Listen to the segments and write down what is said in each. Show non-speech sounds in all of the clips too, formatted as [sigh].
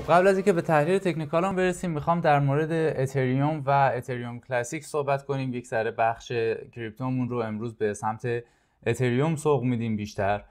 خب، قبل از اینکه به تحلیل تکنیکال هم برسیم میخوام در مورد اتریوم و اتریوم کلاسیک صحبت کنیم یک سر بخش کریپتومون رو امروز به سمت اتریوم سوق میدیم بیشتر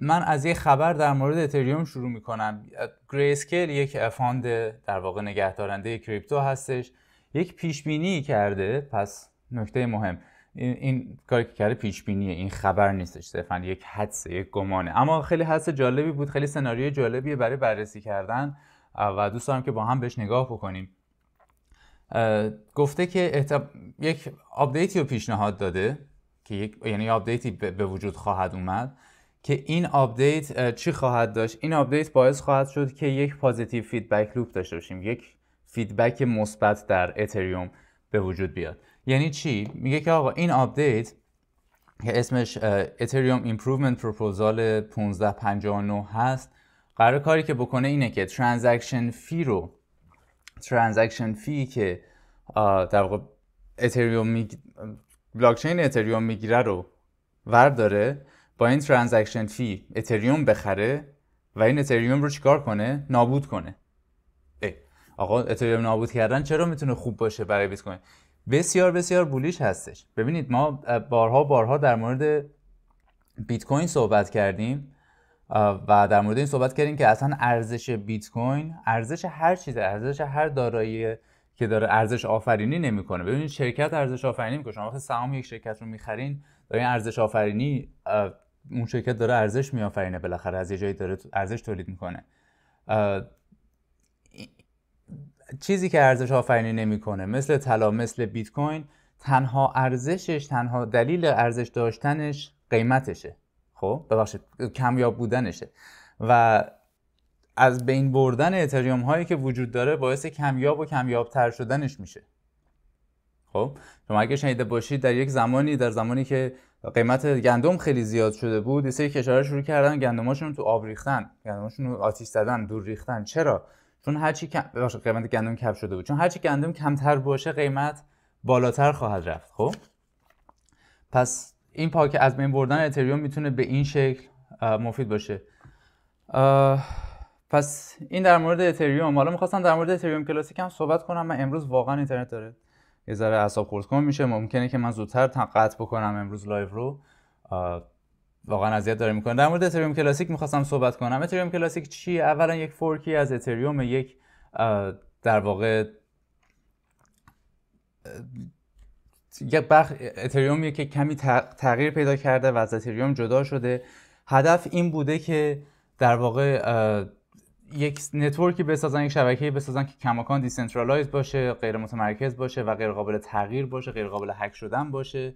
من از یه خبر در مورد اتریوم شروع میکنم گریسکل یک فاند در واقع نگهدارنده کریپتو هستش یک پیش بینی کرده پس نکته مهم این کاری که کرده پیش بینیه این خبر نیستش صرفا یک حدس یک گمانه اما خیلی حدس جالبی بود خیلی سناریوی جالبیه برای بررسی کردن و دوست دارم که با هم بهش نگاه بکنیم گفته که یک آپدیتی رو پیشنهاد داده که یک یعنی آپدیتی به وجود خواهد اومد که این آپدیت چی خواهد داشت این آپدیت باعث خواهد شد که یک پازیتیو فیدبک لوپ داشته باشیم یک فیدبک مثبت در اتریوم به وجود بیاد یعنی چی میگه که آقا این آپدیت که اسمش اتریوم ایمپروومنت پروپوزال 1559 هست قرار کاری که بکنه اینه که ترانزکشن فی رو ترانزکشن فی که در واقع اتریوم می... بلاکچین اتریوم میگیره رو داره با این ترانزکشن فی اتریوم بخره و این اتریوم رو چیکار کنه نابود کنه ای آقا اتریوم نابود کردن چرا میتونه خوب باشه برای بیت کوین بسیار بسیار بولیش هستش ببینید ما بارها بارها در مورد بیت کوین صحبت کردیم و در مورد این صحبت کردیم که اصلا ارزش بیت کوین ارزش هر چیز ارزش هر دارایی که داره ارزش آفرینی نمیکنه ببینید شرکت ارزش آفرینی میکنه شما وقتی سهام یک شرکت رو میخرین دارین ارزش آفرینی اون شرکت داره ارزش میآفرینه بالاخره از یه جایی داره ارزش تولید میکنه چیزی که ارزش آفرینی نمیکنه مثل طلا مثل بیت کوین تنها ارزشش تنها دلیل ارزش داشتنش قیمتشه خب ببخشید کمیاب بودنشه و از بین بردن اتریوم هایی که وجود داره باعث کمیاب و کمیابتر شدنش میشه خب شما اگه شنیده باشید در یک زمانی در زمانی که قیمت گندم خیلی زیاد شده بود یه سری کشورها شروع کردن گندماشون تو آب ریختن گندماشون رو آتیش زدن دور ریختن چرا چون چی کم قیمت گندم کم شده بود چون چی گندم کمتر باشه قیمت بالاتر خواهد رفت خب پس این پاک از بین بردن اتریوم میتونه به این شکل مفید باشه پس این در مورد اتریوم حالا میخواستم در مورد اتریوم کلاسیک هم صحبت کنم من امروز واقعا اینترنت داره یه ذره اعصاب خردکن میشه ممکنه که من زودتر قطع بکنم امروز لایو رو واقعا اذیت داره میکنه در مورد اتریوم کلاسیک میخواستم صحبت کنم اتریوم کلاسیک چیه اولا یک فورکی از اتریوم یک در واقع یک بخ... اتریوم که کمی تغییر پیدا کرده و از اتریوم جدا شده هدف این بوده که در واقع یک نتورکی بسازن یک شبکه بسازن که کماکان دیسنترالایز باشه غیر متمرکز باشه و غیر قابل تغییر باشه غیر قابل هک شدن باشه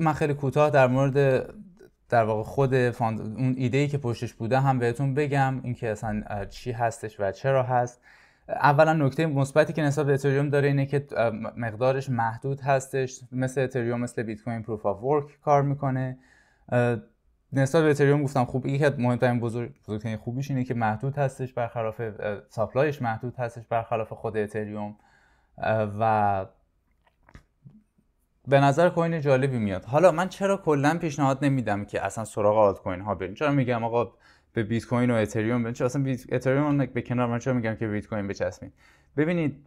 من خیلی کوتاه در مورد در واقع خود فاند... اون ایده ای که پشتش بوده هم بهتون بگم اینکه اصلا چی هستش و چرا هست اولا نکته مثبتی که نسبت به اتریوم داره اینه که مقدارش محدود هستش مثل اتریوم مثل بیت کوین پروف آف ورک کار میکنه نسبت به اتریوم گفتم خوب یکی مهمترین بزرگ بزرگترین خوبیش اینه که محدود هستش برخلاف ساپلایش محدود هستش برخلاف خود اتریوم و به نظر کوین جالبی میاد حالا من چرا کلا پیشنهاد نمیدم که اصلا سراغ آلت کوین ها بریم چرا میگم آقا به بیت کوین و اتریوم بریم چرا اصلا بیت... اتریوم به کنار من چرا میگم که بیت کوین بچسبین ببینید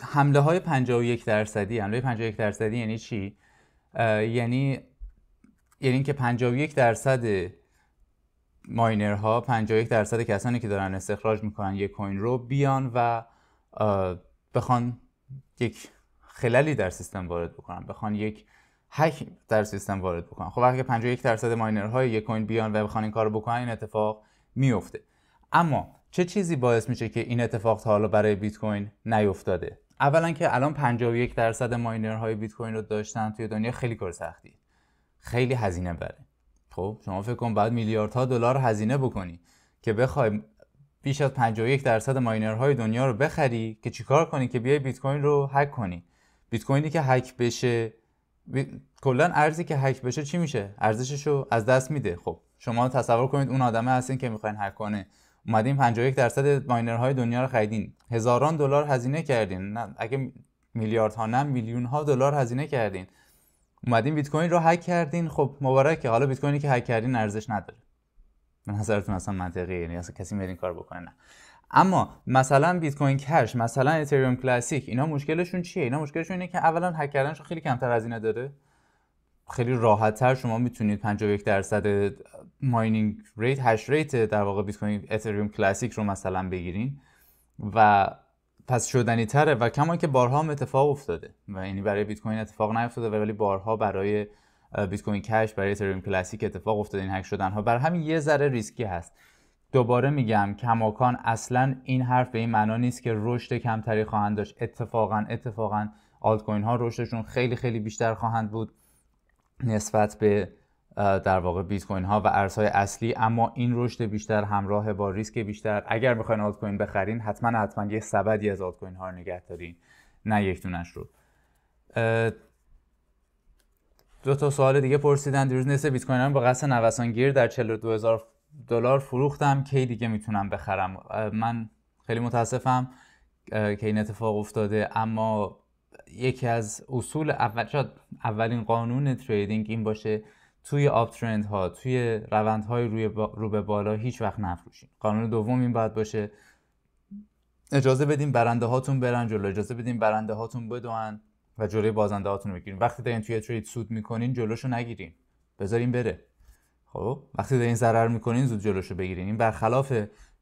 حمله های 51 درصدی حمله یعنی 51 درصدی یعنی چی یعنی یعنی اینکه 51 درصد ماینرها 51 درصد کسانی که دارن استخراج میکنن یک کوین رو بیان و بخوان یک خللی در سیستم وارد بکنن بخوان یک هک در سیستم وارد بکنن خب وقتی 51 درصد های یک کوین بیان و بخوان این کارو بکنن این اتفاق میفته اما چه چیزی باعث میشه که این اتفاق تا حالا برای بیت کوین نیفتاده اولا که الان 51 درصد های بیت کوین رو داشتن توی دنیا خیلی کار سختی خیلی هزینه بره خب شما فکر کن بعد میلیاردها دلار هزینه بکنی که بخوای بیش از 51 درصد ماینرهای دنیا رو بخری که چیکار کنی که بیای بیت کوین رو هک کنی بیت کوینی که هک بشه بی... کلا ارزی که هک بشه چی میشه ارزشش رو از دست میده خب شما تصور کنید اون آدمه هستین که میخواین هک کنه اومدین 51 درصد ماینرهای دنیا رو خریدین هزاران دلار هزینه کردین نه اگه میلیاردها نه میلیون ها دلار هزینه کردین اومدین بیت کوین رو هک کردین خب مبارکه حالا بیت کوینی که هک کردین ارزش نداره به نظرتون اصلا منطقیه یعنی اصلا کسی میاد کار بکنه نه اما مثلا بیت کوین کش مثلا اتریوم کلاسیک اینا مشکلشون چیه اینا مشکلشون اینه که اولا هک کردنش خیلی کمتر این داره خیلی راحت تر شما میتونید 51 درصد ماینینگ ریت هش ریت در واقع بیت کوین اتریوم کلاسیک رو مثلا بگیرین و پس شدنی تره و کما که بارها هم اتفاق افتاده و یعنی برای بیت کوین اتفاق نیفتاده ولی بارها برای بیت کوین کش برای اتریوم کلاسیک اتفاق افتاد این هک شدن ها بر همین یه ذره ریسکی هست دوباره میگم کماکان اصلا این حرف به این معنا نیست که رشد کمتری خواهند داشت اتفاقا اتفاقا آلت کوین ها رشدشون خیلی خیلی بیشتر خواهند بود نسبت به در واقع بیت کوین ها و ارزهای اصلی اما این رشد بیشتر همراه با ریسک بیشتر اگر میخواین آلت کوین بخرین حتما حتما یه سبدی از آلت کوین ها رو نگه دارین نه یک دونش رو دو تا سوال دیگه پرسیدن دیروز نصف بیت کوین با قصد گیر در 42000 دلار فروختم کی دیگه میتونم بخرم من خیلی متاسفم که این اتفاق افتاده اما یکی از اصول اول اولین قانون تریدینگ این باشه توی آپ ترند ها توی روند های روی رو به بالا هیچ وقت نفروشین قانون دوم این باید باشه اجازه بدین برنده هاتون برن جلو اجازه بدین برنده هاتون بدون و جلوی بازنده هاتون رو بگیرین وقتی دارین توی ترید سود میکنین جلوشو نگیرین بذارین بره خب وقتی دارین ضرر میکنین زود جلوشو بگیرین این برخلاف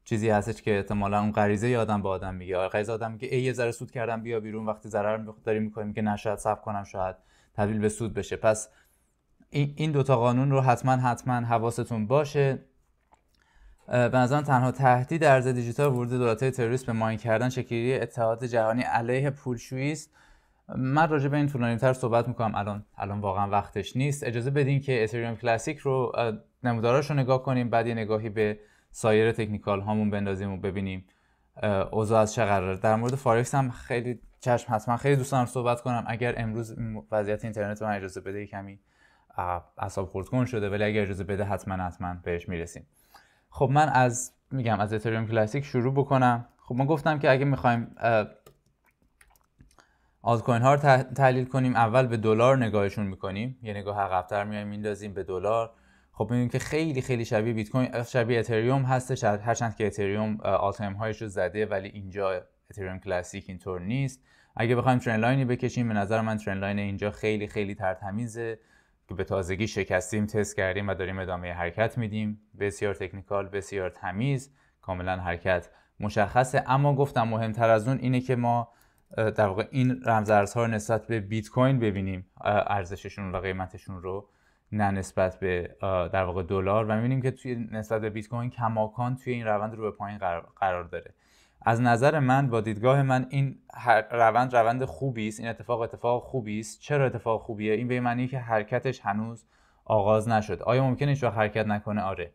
چیزی هستش که احتمالا اون غریزه ی آدم به آدم میگه آره، غریزه آدم میگه ای یه ذره سود کردم بیا بیرون وقتی ضرر داری میکنیم که نشاید صبر کنم شاید تبدیل به سود بشه پس این دوتا قانون رو حتما حتما حواستون باشه به نظرم تنها تهدید ارز دیجیتال ورود دولت‌های تروریست به ماین کردن شکلی اتحاد جهانی علیه پولشویی است من راجع به این طولانی تر صحبت میکنم الان الان واقعا وقتش نیست اجازه بدین که اتریوم کلاسیک رو نموداراش رو نگاه کنیم بعد یه نگاهی به سایر تکنیکال هامون بندازیم و ببینیم اوضاع از چه قراره در مورد فارکس هم خیلی چشم حتما خیلی دوست دارم صحبت کنم اگر امروز وضعیت اینترنت من اجازه بده کمی اعصاب خورد کن شده ولی اگر اجازه بده حتما حتما بهش میرسیم خب من از میگم از اتریوم کلاسیک شروع بکنم خب من گفتم که اگه میخوایم آلت کوین ها رو تحلیل کنیم اول به دلار نگاهشون میکنیم یه نگاه عقبتر میایم میندازیم به دلار خب میبینیم که خیلی خیلی شبیه بیت کوین شبیه اتریوم هستش هرچند که اتریوم آلتایم هایش رو زده ولی اینجا اتریوم کلاسیک اینطور نیست اگه بخوایم ترن لاینی بکشیم به نظر من ترند لاین اینجا خیلی خیلی ترتمیزه که به تازگی شکستیم تست کردیم و داریم ادامه حرکت میدیم بسیار تکنیکال بسیار تمیز کاملا حرکت مشخصه اما گفتم مهمتر از اون اینه که ما در واقع این رمزارزها رو نسبت به بیت کوین ببینیم ارزششون و قیمتشون رو نه نسبت به در واقع دلار و میبینیم که توی نسبت به بیت کوین کماکان توی این روند رو به پایین قرار داره از نظر من با دیدگاه من این روند روند خوبی است این اتفاق اتفاق خوبی است چرا اتفاق خوبیه این به معنی که حرکتش هنوز آغاز نشد آیا ممکنه هیچ حرکت نکنه آره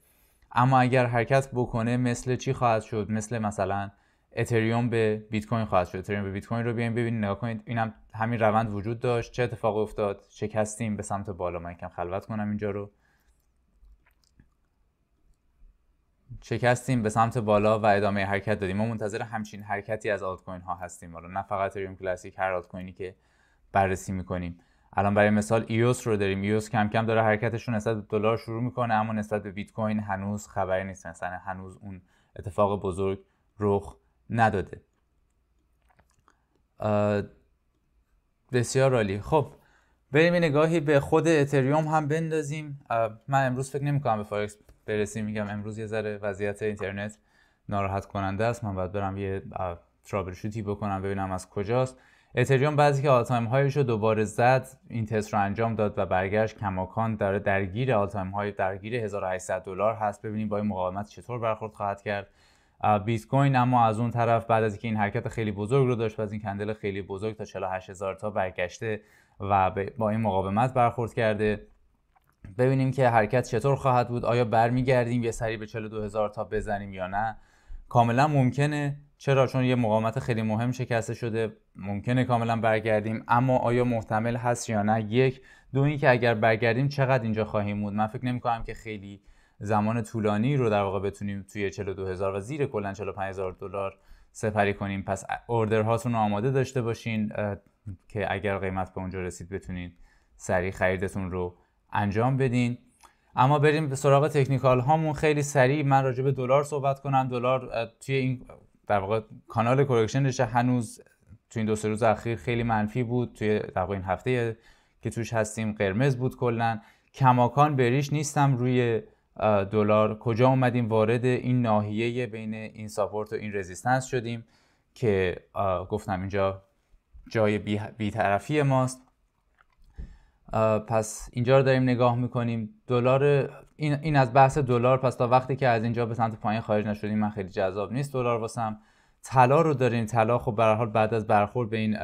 اما اگر حرکت بکنه مثل چی خواهد شد مثل مثلا اتریوم به بیت کوین خواهد شد اتریوم به بیت کوین رو بیایم ببینید نگاه کنید اینم هم همین روند وجود داشت چه اتفاق افتاد شکستیم به سمت بالا من کم خلوت کنم اینجا رو شکستیم به سمت بالا و ادامه حرکت دادیم ما منتظر همچین حرکتی از آلت کوین ها هستیم حالا نه فقط اتریوم کلاسیک هر آلت کوینی که بررسی میکنیم الان برای مثال ایوس رو داریم ایوس کم کم داره حرکتشون نسبت دلار شروع میکنه اما نسبت به بیت کوین هنوز خبری نیست مثلا هنوز اون اتفاق بزرگ رخ نداده بسیار عالی خب بریم یه نگاهی به خود اتریوم هم بندازیم من امروز فکر نمی کنم به فارکس برسیم میگم امروز یه ذره وضعیت اینترنت ناراحت کننده است من باید برم یه ترابل شوتی بکنم ببینم از کجاست اتریوم بعضی که آلتایم هایش رو دوباره زد این تست رو انجام داد و برگشت کماکان داره درگیر آلتایم های درگیر 1800 دلار هست ببینیم با این مقاومت چطور برخورد خواهد کرد بیت کوین اما از اون طرف بعد از اینکه این حرکت خیلی بزرگ رو داشت و از این کندل خیلی بزرگ تا 48 هزار تا برگشته و با این مقاومت برخورد کرده ببینیم که حرکت چطور خواهد بود آیا برمیگردیم یه سری به 42000 هزار تا بزنیم یا نه کاملا ممکنه چرا چون یه مقاومت خیلی مهم شکسته شده ممکنه کاملا برگردیم اما آیا محتمل هست یا نه یک دو که اگر برگردیم چقدر اینجا خواهیم بود من فکر نمیکنم که خیلی زمان طولانی رو در واقع بتونیم توی 42000 و زیر کلا 45000 دلار سپری کنیم پس اوردر هاتون آماده داشته باشین که اگر قیمت به اونجا رسید بتونین سریع خریدتون رو انجام بدین اما بریم سراغ تکنیکال هامون خیلی سریع من راجع به دلار صحبت کنم دلار توی این در واقع کانال کرکشنش هنوز توی این دو سه روز اخیر خیلی منفی بود توی در واقع این هفته که توش هستیم قرمز بود کلا کماکان بریش نیستم روی دلار کجا اومدیم وارد این ناحیه بین این ساپورت و این رزیستنس شدیم که گفتم اینجا جای بیطرفی ماست پس اینجا رو داریم نگاه میکنیم دلار این, این از بحث دلار پس تا وقتی که از اینجا به سمت پایین خارج نشدیم من خیلی جذاب نیست دلار واسم طلا رو داریم طلا خب به حال بعد از برخورد به این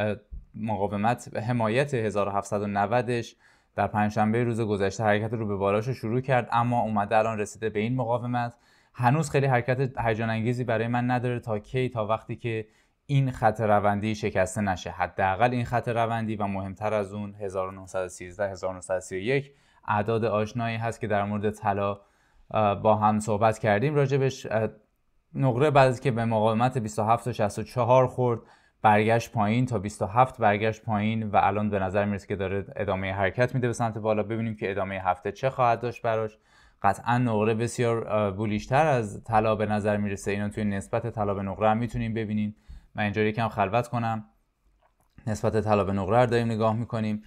مقاومت حمایت 1790ش در پنجشنبه روز گذشته حرکت رو به بالاش شروع کرد اما اومده الان رسیده به این مقاومت هنوز خیلی حرکت هیجان انگیزی برای من نداره تا کی تا وقتی که این خط روندی شکسته نشه حداقل این خط روندی و مهمتر از اون 1913 1931 اعداد آشنایی هست که در مورد طلا با هم صحبت کردیم راجبش نقره بعد که به مقاومت 27 خورد برگشت پایین تا 27 برگشت پایین و الان به نظر میرسه که داره ادامه حرکت میده به سمت بالا ببینیم که ادامه هفته چه خواهد داشت براش قطعا نقره بسیار بولیشتر از طلا به نظر میرسه اینا توی نسبت طلا به نقره هم میتونیم ببینیم من اینجا یکم خلوت کنم نسبت طلا به نقره رو داریم نگاه میکنیم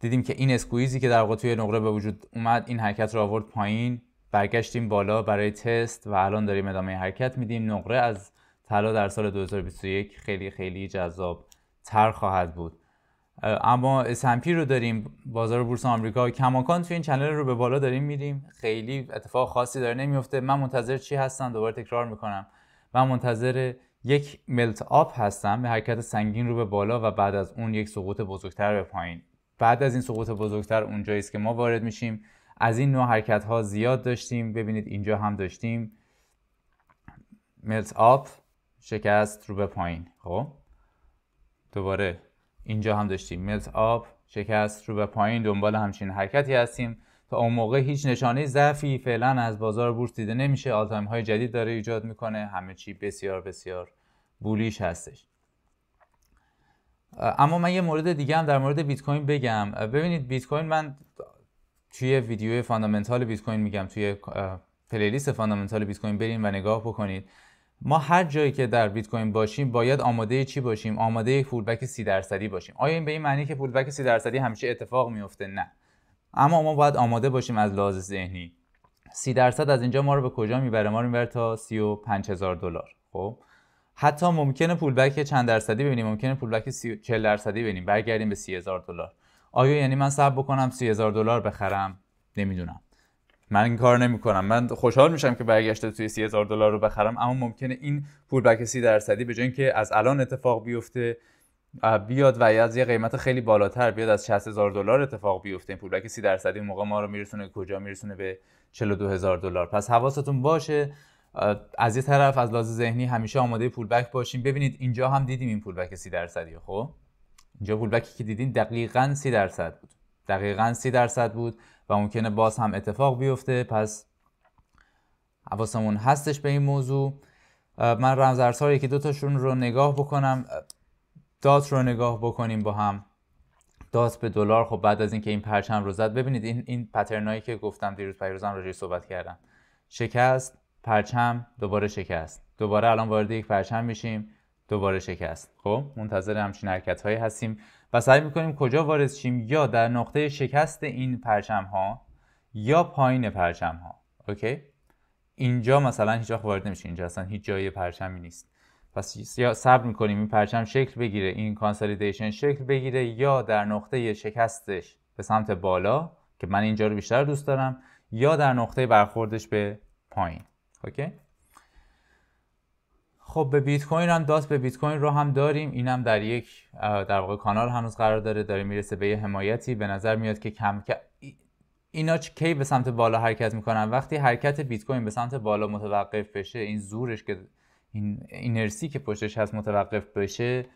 دیدیم که این اسکویزی که در واقع توی نقره به وجود اومد این حرکت رو آورد پایین برگشتیم بالا برای تست و الان داریم ادامه حرکت میدیم نقره از طلا در سال 2021 خیلی خیلی جذاب تر خواهد بود اما S&P رو داریم بازار بورس آمریکا کماکان توی این چنل رو به بالا داریم میریم خیلی اتفاق خاصی داره نمیفته من منتظر چی هستم دوباره تکرار میکنم من منتظر یک ملت آپ هستم به حرکت سنگین رو به بالا و بعد از اون یک سقوط بزرگتر به پایین بعد از این سقوط بزرگتر اونجایی است که ما وارد میشیم از این نوع حرکت ها زیاد داشتیم ببینید اینجا هم داشتیم ملت آپ شکست رو به پایین خب دوباره اینجا هم داشتیم ملت آب شکست رو به پایین دنبال همچین حرکتی هستیم تا اون موقع هیچ نشانه ضعفی فعلا از بازار بورس دیده نمیشه آلتایم های جدید داره ایجاد میکنه همه چی بسیار بسیار بولیش هستش اما من یه مورد دیگه هم در مورد بیت کوین بگم ببینید بیت کوین من توی ویدیو فاندامنتال بیت کوین میگم توی پلیلیست فاندامنتال بیت کوین برین و نگاه بکنید ما هر جایی که در بیت کوین باشیم باید آماده چی باشیم آماده پولبک 30 درصدی باشیم آیا این به این معنی که پولبک 30 درصدی همیشه اتفاق میفته نه اما ما باید آماده باشیم از لحاظ ذهنی 30 درصد از اینجا ما رو به کجا میبره ما رو میبره تا 35 هزار دلار خب حتی ممکنه پولبک چند درصدی ببینیم ممکنه پولبک 40 درصدی ببینیم برگردیم به 30000 دلار آیا یعنی من صبر بکنم 30000 دلار بخرم نمیدونم من این کار نمیکنم من خوشحال میشم که برگشته توی هزار دلار رو بخرم اما ممکنه این پول بک درصدی به جای از الان اتفاق بیفته بیاد و از یه قیمت خیلی بالاتر بیاد از هزار دلار اتفاق بیفته این پول بک سی درصدی موقع ما رو میرسونه کجا میرسونه به 42000 دلار پس حواستون باشه از یه طرف از لحاظ ذهنی همیشه آماده پول بک باشیم ببینید اینجا هم دیدیم این پول بک سی درصدی خب اینجا پول بکی که دیدین دقیقاً سی درصد بود دقیقا سی درصد بود و ممکنه باز هم اتفاق بیفته پس حواسمون هستش به این موضوع من ها یکی دوتاشون رو نگاه بکنم دات رو نگاه بکنیم با هم دات به دلار خب بعد از اینکه این پرچم رو زد ببینید این این پترنایی که گفتم دیروز پیروزم راجعش صحبت کردم شکست پرچم دوباره شکست دوباره الان وارد یک پرچم میشیم دوباره شکست خب منتظر همچین حرکت هایی هستیم و سعی میکنیم کجا وارد شیم یا در نقطه شکست این پرچم ها یا پایین پرچم ها اوکی اینجا مثلا هیچ وقت وارد نمیشه اینجا اصلا هیچ جای پرچمی نیست پس یا صبر میکنیم این پرچم شکل بگیره این کانسالیدیشن شکل بگیره یا در نقطه شکستش به سمت بالا که من اینجا رو بیشتر دوست دارم یا در نقطه برخوردش به پایین اوکی خب به بیت کوین هم داست به بیت کوین رو هم داریم اینم در یک در واقع کانال هنوز قرار داره داره میرسه به یه حمایتی به نظر میاد که کم اینا کی به سمت بالا حرکت میکنن وقتی حرکت بیت کوین به سمت بالا متوقف بشه این زورش که این اینرسی که پشتش هست متوقف بشه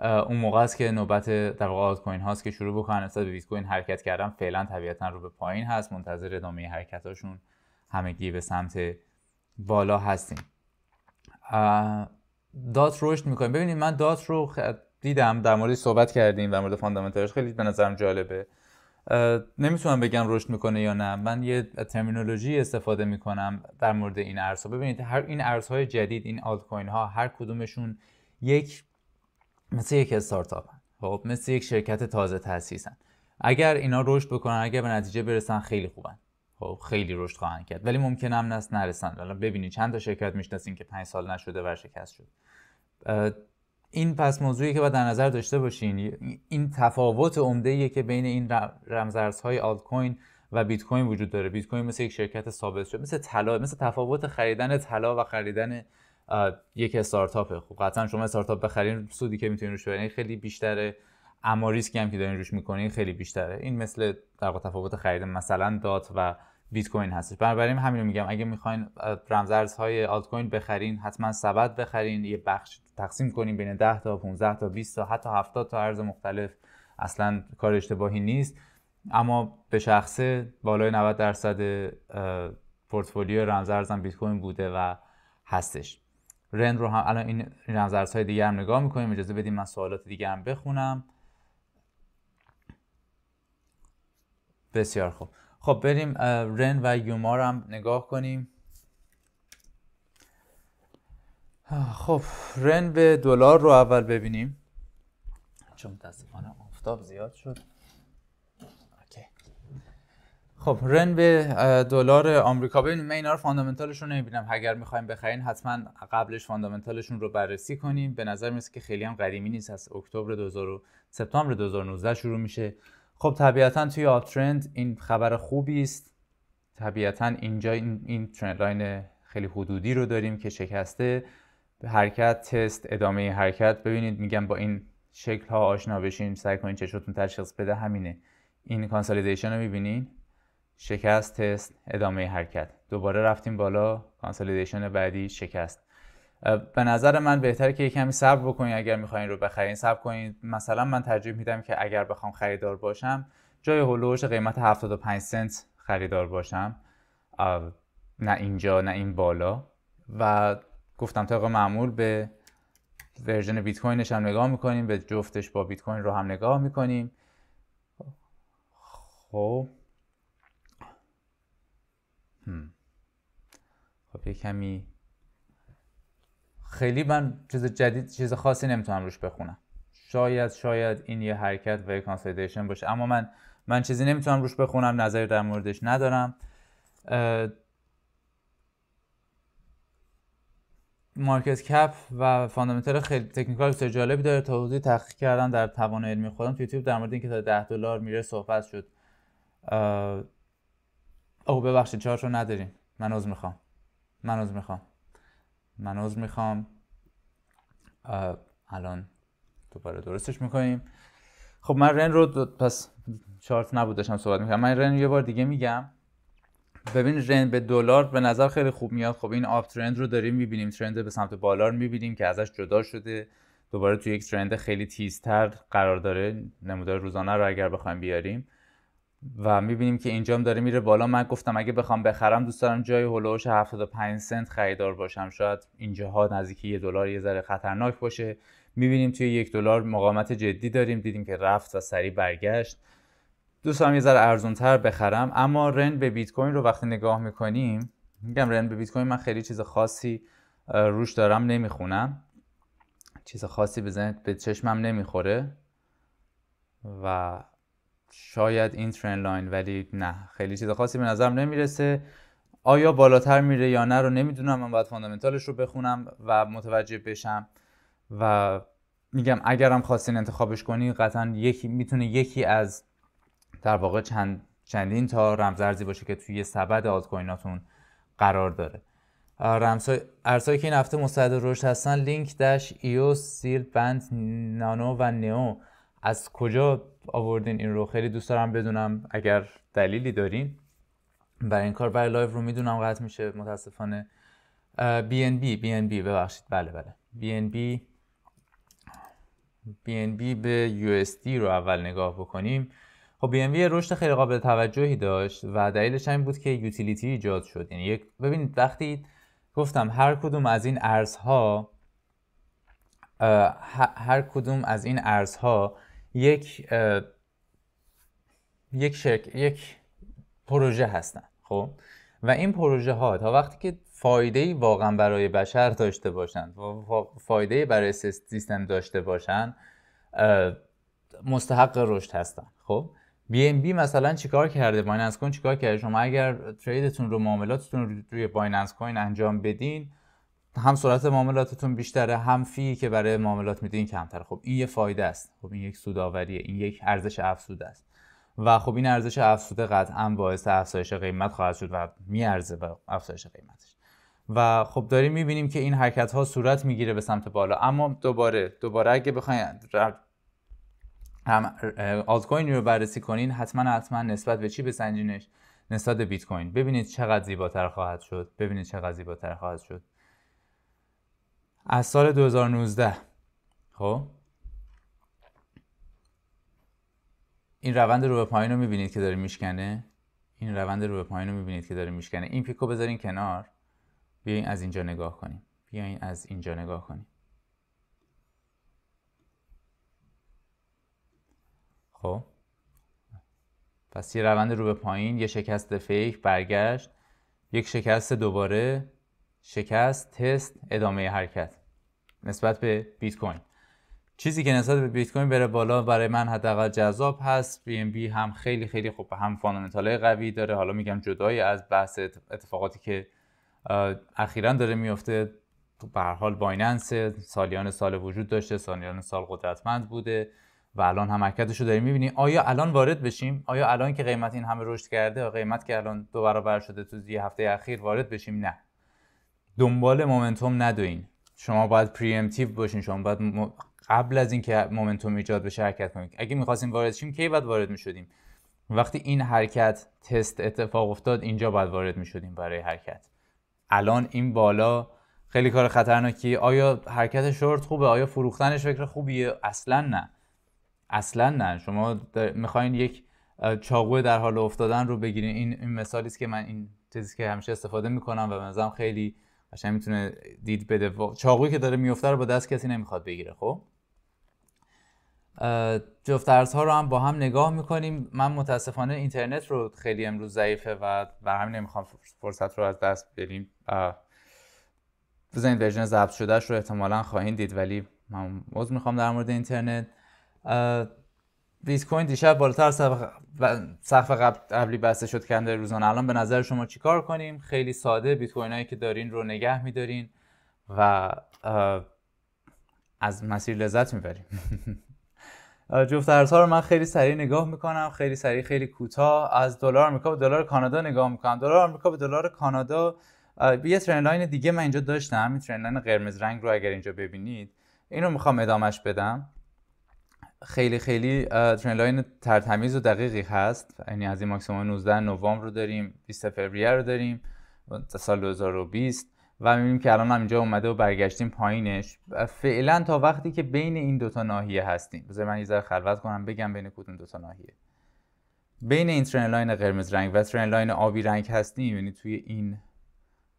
اون موقع است که نوبت در واقع کوین هاست که شروع بکنن نسبت به بیت کوین حرکت کردن فعلا طبیعتا رو به پایین هست منتظر ادامه حرکتاشون همگی به سمت بالا هستیم دات رشد میکنیم ببینید من دات رو دیدم در مورد صحبت کردیم در مورد فاندامنتالش خیلی به نظرم جالبه نمیتونم بگم رشد میکنه یا نه من یه ترمینولوژی استفاده میکنم در مورد این ارزها ببینید هر این ارزهای جدید این آلت کوین ها هر کدومشون یک مثل یک استارتاپ خب مثل یک شرکت تازه تاسیسن اگر اینا رشد بکنن اگر به نتیجه برسن خیلی خوبن خب، خیلی رشد خواهند کرد ولی ممکن هم نست نرسن الان ببینید چند تا شرکت میشناسین که پنج سال نشده شکست شد این پس موضوعی که باید در نظر داشته باشین این تفاوت عمده ایه که بین این رمزارزهای آلت کوین و بیت کوین وجود داره بیت کوین مثل یک شرکت ثابت شده. مثل طلا مثل تفاوت خریدن طلا و خریدن یک استارتاپ خب قطعا شما استارتاپ بخرین سودی که میتونین روش خیلی بیشتره اما ریسکی هم که دارین روش میکنین خیلی بیشتره این مثل در تفاوت خرید مثلا دات و بیت کوین هستش بنابراین همین رو میگم اگه میخواین رمزارزهای آلت کوین بخرین حتما سبد بخرین یه بخش تقسیم کنین بین 10 تا 15 تا 20 تا حتی 70 تا ارز مختلف اصلا کار اشتباهی نیست اما به شخصه بالای 90 درصد پورتفولیو هم بیت کوین بوده و هستش رند رو هم الان این رمزارزهای دیگه هم نگاه میکنیم اجازه بدیم من سوالات دیگه هم بخونم بسیار خوب خب بریم رن و یوما رو هم نگاه کنیم خب رن به دلار رو اول ببینیم چون متاسفانه آفتاب زیاد شد خب رن به دلار آمریکا ببینیم من اینا رو فاندامنتالشون رو نمیبینم اگر میخوایم بخرین حتما قبلش فاندامنتالشون رو بررسی کنیم به نظر میاد که خیلی هم قدیمی نیست از اکتبر سپتامبر 2019 شروع میشه خب طبیعتا توی ترند این خبر خوبی است طبیعتا اینجا این, این ترند لاین خیلی حدودی رو داریم که شکسته حرکت تست ادامه حرکت ببینید میگم با این شکل ها آشنا بشین سعی کنید چشتون تشخیص بده همینه این کانسالیدیشن رو میبینین شکست تست ادامه حرکت دوباره رفتیم بالا کانسالیدیشن بعدی شکست به نظر من بهتره که یه کمی صبر بکنین اگر میخواین رو بخرین صبر کنید مثلا من ترجیح میدم که اگر بخوام خریدار باشم جای هلوش قیمت 75 سنت خریدار باشم نه اینجا نه این بالا و گفتم طبق معمول به ورژن بیت کوینش هم نگاه میکنیم به جفتش با بیت کوین رو هم نگاه میکنیم خب خب یه کمی خیلی من چیز جدید چیز خاصی نمیتونم روش بخونم شاید شاید این یه حرکت و یه باشه اما من من چیزی نمیتونم روش بخونم نظری در موردش ندارم مارکت کپ و فاندامنتال خیلی تکنیکال بسیار جالبی داره توضیح تحقیق کردن در توان علمی خودم تو یوتیوب در مورد اینکه تا 10 دلار میره صحبت شد او ببخشید رو نداریم من عذر میخوام من عذر میخوام من عذر میخوام الان دوباره درستش میکنیم خب من رن رو پس چارت نبود داشتم صحبت میکنم من رن یه بار دیگه میگم ببین رن به دلار به نظر خیلی خوب میاد خب این آپ ترند رو داریم میبینیم ترند به سمت بالا رو میبینیم که ازش جدا شده دوباره توی یک ترند خیلی تیزتر قرار داره نمودار روزانه رو اگر بخوایم بیاریم و میبینیم که اینجام داره میره بالا من گفتم اگه بخوام بخرم دوست دارم جای هولوش 75 سنت خریدار باشم شاید اینجاها نزدیک یه دلار یه ذره خطرناک باشه میبینیم توی یک دلار مقاومت جدی داریم دیدیم که رفت و سریع برگشت دوست دارم یه ذره ارزونتر بخرم اما رن به بیت کوین رو وقتی نگاه میکنیم میگم رن به بیت کوین من خیلی چیز خاصی روش دارم نمیخونم چیز خاصی به به چشمم نمیخوره و شاید این ترن لاین ولی نه خیلی چیز خاصی به نظرم نمیرسه آیا بالاتر میره یا نه رو نمیدونم من باید فاندامنتالش رو بخونم و متوجه بشم و میگم اگرم خواستین انتخابش کنی قطعا یکی میتونه یکی از در واقع چند چندین تا رمزارزی باشه که توی سبد کویناتون قرار داره رمزهای ارزهایی که این هفته مستعد رشد هستن لینک داش ایو سیل بند نانو و نئو از کجا آوردین این رو خیلی دوست دارم بدونم اگر دلیلی دارین برای این کار برای لایو رو میدونم قطع میشه متاسفانه بی ان بی بی ان بی ببخشید بله بله بی بی بی بی به یو اس دی رو اول نگاه بکنیم خب بی بی رشد خیلی قابل توجهی داشت و دلیلش این بود که یوتیلیتی ایجاد شد یعنی یک ببینید وقتی گفتم هر کدوم از این ارزها هر کدوم از این ارزها یک یک شرک، یک پروژه هستن خب و این پروژه ها تا وقتی که فایده واقعا برای بشر داشته باشند و فایده برای سیستم داشته باشند مستحق رشد هستن خب بی ام بی مثلا چیکار کرده بایننس کوین چیکار کرده شما اگر تریدتون رو معاملاتتون رو روی بایننس کوین انجام بدین هم سرعت معاملاتتون بیشتره هم فی که برای معاملات میدین کمتر خب این یه فایده است خب این یک سوداوریه این یک ارزش افزوده است و خب این ارزش افزوده قطعا باعث افزایش قیمت خواهد شد و میارزه به افزایش قیمتش و خب داریم میبینیم که این حرکت ها صورت میگیره به سمت بالا اما دوباره دوباره اگه بخواید هم کوین رو بررسی کنین حتما حتما نسبت به چی بسنجینش نسبت بیت کوین ببینید چقدر زیباتر خواهد شد ببینید چقدر زیباتر خواهد شد از سال 2019 خب این روند رو به پایین رو میبینید که داره میشکنه این روند رو به پایین رو میبینید که داره میشکنه این پیکو بذارین کنار بیاین از اینجا نگاه کنیم بیاین از اینجا نگاه کنیم خب پس یه روند رو به پایین یه شکست فیک برگشت یک شکست دوباره شکست تست ادامه حرکت نسبت به بیت کوین چیزی که نسبت به بیت کوین بره بالا برای من حداقل جذاب هست بی ام بی هم خیلی خیلی خوب هم فاندامنتال قوی داره حالا میگم جدای از بحث اتفاقاتی که اخیرا داره میفته به هر حال بایننس سالیان سال وجود داشته سالیان سال قدرتمند بوده و الان هم حرکتش رو داریم میبینیم آیا الان وارد بشیم آیا الان که قیمت این همه رشد کرده قیمت که الان دو برابر شده تو یه هفته اخیر وارد بشیم نه دنبال مومنتوم ندوین شما باید پریمتیو باشین شما باید قبل از اینکه مومنتوم ایجاد بشه حرکت کنید اگه میخواستیم وارد شیم کی باید وارد میشدیم وقتی این حرکت تست اتفاق افتاد اینجا باید وارد میشدیم برای حرکت الان این بالا خیلی کار خطرناکی آیا حرکت شورت خوبه آیا فروختنش فکر خوبیه اصلا نه اصلا نه شما میخواین یک چاقو در حال افتادن رو بگیرین این, این مثالی است که من این چیزی که همیشه استفاده میکنم و منظرم خیلی قشنگ میتونه دید بده چاقویی که داره میفته رو با دست کسی نمیخواد بگیره خب جفت ها رو هم با هم نگاه میکنیم من متاسفانه اینترنت رو خیلی امروز ضعیفه و بر همین نمیخوام فرصت رو از دست بدیم بزنید ورژن ضبط شدهش رو احتمالا خواهید دید ولی من عضو میخوام در مورد اینترنت بیت کوین دیشب بالاتر سقف قبلی بسته شد کنده روزانه الان به نظر شما چیکار کنیم خیلی ساده بیت کوین هایی که دارین رو نگه میدارین و از مسیر لذت میبریم [laughs] جفت ارزها رو من خیلی سریع نگاه میکنم خیلی سریع خیلی کوتاه از دلار آمریکا به دلار کانادا نگاه میکنم دلار آمریکا به دلار کانادا یه ترند دیگه من اینجا داشتم این ترند قرمز رنگ رو اگر اینجا ببینید اینو میخوام ادامش بدم خیلی خیلی ترنلاین لاین ترتمیز و دقیقی هست یعنی از این ماکسیموم 19 نوامبر رو داریم 20 فوریه رو داریم سال 2020 و میبینیم که الان هم اینجا اومده و برگشتیم پایینش فعلا تا وقتی که بین این دوتا ناحیه هستیم بذار من یه ذره خلوت کنم بگم بین کدوم دوتا ناحیه بین این ترنلاین لاین قرمز رنگ و ترنلاین آبی رنگ هستیم یعنی توی این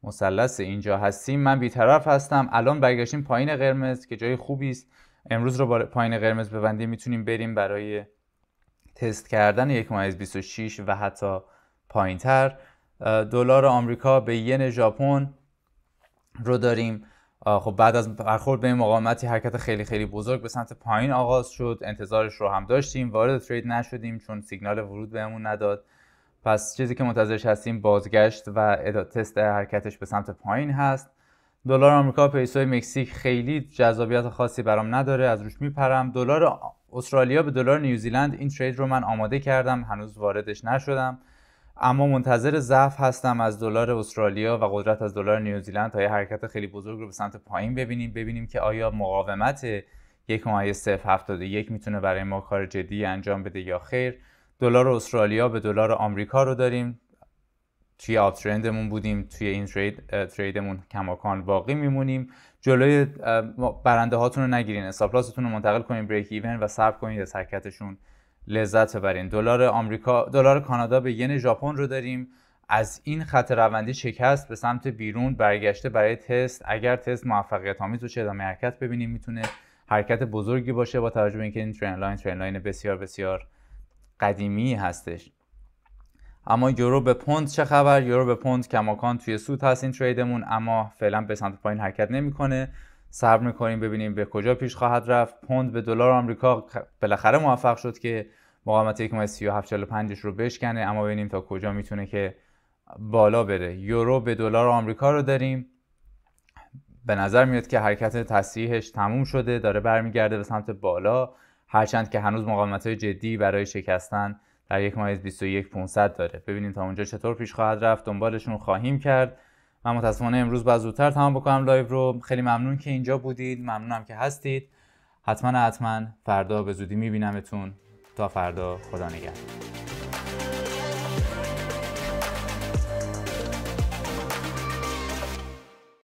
مثلث اینجا هستیم من بیطرف هستم الان برگشتیم پایین قرمز که جای خوبی است امروز رو با پایین قرمز ببندیم میتونیم بریم برای تست کردن یک 26 و حتی پایین تر دلار آمریکا به ین ژاپن رو داریم خب بعد از برخورد به این مقاومتی حرکت خیلی خیلی بزرگ به سمت پایین آغاز شد انتظارش رو هم داشتیم وارد ترید نشدیم چون سیگنال ورود بهمون نداد پس چیزی که منتظرش هستیم بازگشت و تست حرکتش به سمت پایین هست دلار آمریکا و مکزیک خیلی جذابیت خاصی برام نداره از روش میپرم دلار استرالیا به دلار نیوزیلند این ترید رو من آماده کردم هنوز واردش نشدم اما منتظر ضعف هستم از دلار استرالیا و قدرت از دلار نیوزیلند تا یه حرکت خیلی بزرگ رو به سمت پایین ببینیم ببینیم که آیا مقاومت یک یک میتونه برای ما کار جدی انجام بده یا خیر دلار استرالیا به دلار آمریکا رو داریم توی آپترندمون ترندمون بودیم توی این ترید تریدمون کماکان باقی میمونیم جلوی برنده هاتون رو نگیرین استاپلاستون رو منتقل کنین بریک ایون و صبر کنید از حرکتشون لذت ببرین دلار آمریکا دلار کانادا به ین ژاپن رو داریم از این خط روندی شکست به سمت بیرون برگشته برای تست اگر تست موفقیت آمیز باشه ادامه حرکت ببینیم میتونه حرکت بزرگی باشه با توجه به اینکه این ترن لاین لاین بسیار بسیار قدیمی هستش اما یورو به پوند چه خبر یورو به پوند کماکان توی سود هست این تریدمون اما فعلا به سمت پایین حرکت نمیکنه صبر میکنیم ببینیم به کجا پیش خواهد رفت پوند به دلار آمریکا بالاخره موفق شد که مقاومت 13745 ماه رو بشکنه اما ببینیم تا کجا میتونه که بالا بره یورو به دلار آمریکا رو داریم به نظر میاد که حرکت تصحیحش تموم شده داره برمیگرده به سمت بالا هرچند که هنوز مقاومت های جدی برای شکستن در یک مایز 21 500 داره ببینید تا اونجا چطور پیش خواهد رفت دنبالشون خواهیم کرد من متاسفانه امروز باز زودتر تمام بکنم لایو رو خیلی ممنون که اینجا بودید ممنونم که هستید حتما حتما فردا به زودی میبینمتون تا فردا خدا نگهدار